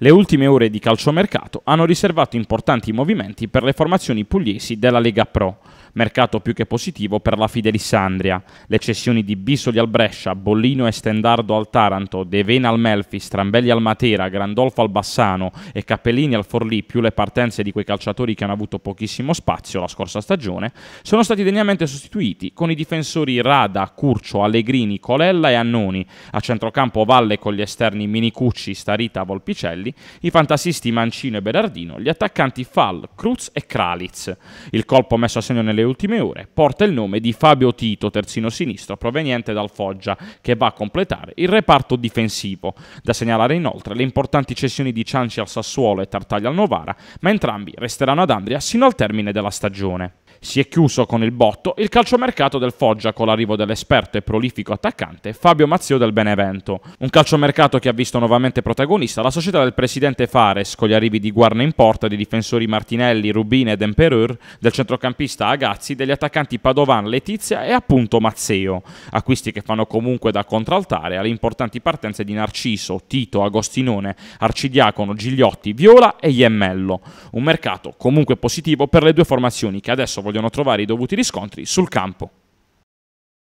Le ultime ore di calciomercato hanno riservato importanti movimenti per le formazioni pugliesi della Lega Pro mercato più che positivo per la Fidelissandria. Le cessioni di Bisoli al Brescia, Bollino e Stendardo al Taranto, De Vena al Melfi, Strambelli al Matera, Grandolfo al Bassano e Cappellini al Forlì, più le partenze di quei calciatori che hanno avuto pochissimo spazio la scorsa stagione, sono stati degnamente sostituiti con i difensori Rada, Curcio, Allegrini, Colella e Annoni, a centrocampo Valle con gli esterni Minicucci, Starita, Volpicelli, i fantasisti Mancino e Berardino, gli attaccanti Fall, Cruz e Kralitz. Il colpo messo a segno nel nelle ultime ore porta il nome di Fabio Tito, terzino sinistro, proveniente dal Foggia, che va a completare il reparto difensivo. Da segnalare inoltre le importanti cessioni di Cianci al Sassuolo e Tartaglia al Novara, ma entrambi resteranno ad Andria sino al termine della stagione. Si è chiuso con il botto il calciomercato del Foggia con l'arrivo dell'esperto e prolifico attaccante Fabio Mazzio del Benevento. Un calciomercato che ha visto nuovamente protagonista la società del presidente Fares con gli arrivi di Guarna in porta dei difensori Martinelli, Rubine ed Empereur, del centrocampista Agar ragazzi degli attaccanti Padovan, Letizia e appunto Mazzeo, acquisti che fanno comunque da contraltare alle importanti partenze di Narciso, Tito, Agostinone, Arcidiacono, Gigliotti, Viola e Iemmello. Un mercato comunque positivo per le due formazioni che adesso vogliono trovare i dovuti riscontri sul campo.